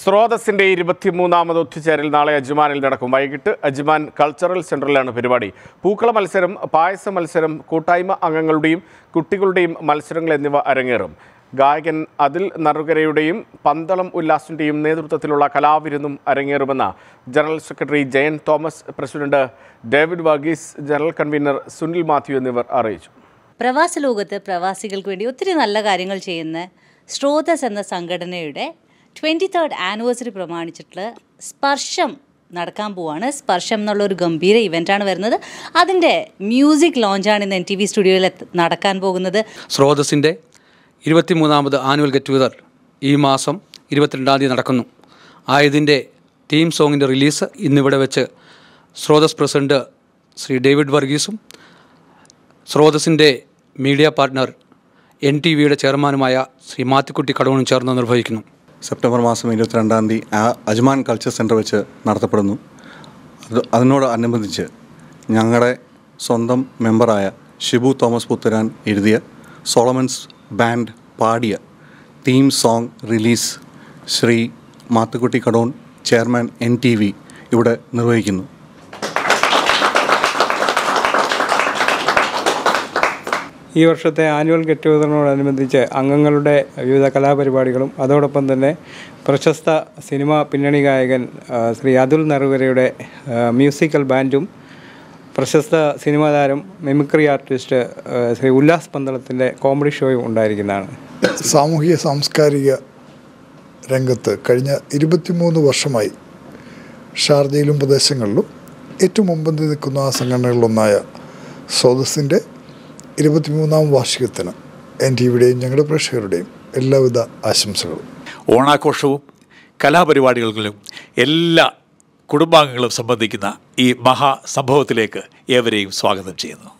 സ്രോതസ്സിൻ്റെ ഇരുപത്തിമൂന്നാമത് ഒത്തുചേരൽ നാളെ അജ്മാനിൽ നടക്കും വൈകിട്ട് അജ്മാൻ കൾച്ചറൽ സെൻറ്ററിലാണ് പരിപാടി പൂക്കള മത്സരം പായസ മത്സരം കൂട്ടായ്മ അംഗങ്ങളുടെയും കുട്ടികളുടെയും മത്സരങ്ങൾ എന്നിവ അരങ്ങേറും ഗായകൻ അതിൽ നറുകരയുടെയും പന്തളം ഉല്ലാസിൻ്റെയും നേതൃത്വത്തിലുള്ള കലാവിരുന്നും അരങ്ങേറുമെന്ന് general secretary Jayan Thomas president David Varghese general convener Sunil Mathew എന്നിവർ അറിയിച്ചു പ്രവാസ ലോകത്ത് പ്രവാസികൾക്ക് വേണ്ടി ഒത്തിരി നല്ല കാര്യങ്ങൾ ചെയ്യുന്ന സ്രോതസ് എന്ന സംഘടനയുടെ ട്വൻറ്റി തേർഡ് ആനിവേഴ്സറി പ്രമാണിച്ചിട്ടുള്ള സ്പർശം നടക്കാൻ പോവാണ് സ്പർശം എന്നുള്ള ഒരു ഗംഭീര ഇവൻ്റാണ് വരുന്നത് അതിൻ്റെ മ്യൂസിക് ലോഞ്ചാണ് ഇന്ന് എൻ ടി വി സ്റ്റുഡിയോയിൽ നടക്കാൻ പോകുന്നത് സ്രോതസ്സിൻ്റെ ഇരുപത്തിമൂന്നാമത് ആനുവൽ ഗെറ്റ് ടുഗദർ ഈ മാസം ഇരുപത്തിരണ്ടാം തീയതി നടക്കുന്നു ആയതിൻ്റെ തീം സോങ്ങിൻ്റെ റിലീസ് ഇന്നിവിടെ വെച്ച് സ്രോതസ് പ്രസിഡന്റ് ശ്രീ ഡേവിഡ് വർഗീസും സ്രോതസ്സിൻ്റെ മീഡിയ പാർട്ട്ണർ എൻ ടി വിയുടെ ചെയർമാനുമായ ശ്രീ മാത്തിക്കുട്ടി കടവനും ചേർന്ന് നിർവഹിക്കുന്നു സെപ്റ്റംബർ മാസം ഇരുപത്തിരണ്ടാം തീയതി അജ്മാൻ കൾച്ചർ സെൻറ്റർ വെച്ച് നടത്തപ്പെടുന്നു അത് അതിനോടനുബന്ധിച്ച് ഞങ്ങളുടെ സ്വന്തം മെമ്പറായ ഷിബു തോമസ് പുത്തരാൻ എഴുതിയ സോളമൻസ് ബാൻഡ് പാടിയ theme song release Shri Mathukutty Kadon chairman N T V ഇവിടെ നിർവഹിക്കുന്നു ഈ വർഷത്തെ ആനുവൽ ഗെറ്റ് ടുഗദറിനോടനുബന്ധിച്ച് അംഗങ്ങളുടെ വിവിധ കലാപരിപാടികളും അതോടൊപ്പം തന്നെ പ്രശസ്ത സിനിമാ പിന്നണി ഗായകൻ ശ്രീ അതുൽ നറുവരയുടെ മ്യൂസിക്കൽ ബാൻഡും പ്രശസ്ത സിനിമാ താരം മിമിക്രി ആർട്ടിസ്റ്റ് ശ്രീ ഉല്ലാസ് പന്തളത്തിൻ്റെ കോമഡി ഷോയും ഉണ്ടായിരിക്കുന്നതാണ് സാമൂഹിക സാംസ്കാരിക രംഗത്ത് കഴിഞ്ഞ ഇരുപത്തിമൂന്ന് വർഷമായി ഷാർജയിലും പ്രദേശങ്ങളിലും ഏറ്റവും മുമ്പന്തി നിൽക്കുന്ന ആ സംഘടനകളിലൊന്നായ സ്രോതസ്സിൻ്റെ ഇരുപത്തിമൂന്നാം വാർഷികത്തിന് എൻ ടി വിയുടെയും ഞങ്ങളുടെ പ്രേക്ഷകരുടെയും എല്ലാവിധ ആശംസകളും ഓണാഘോഷവും കലാപരിപാടികളിലും എല്ലാ കുടുംബാംഗങ്ങളും സംബന്ധിക്കുന്ന ഈ മഹാസംഭവത്തിലേക്ക് ഏവരെയും സ്വാഗതം ചെയ്യുന്നു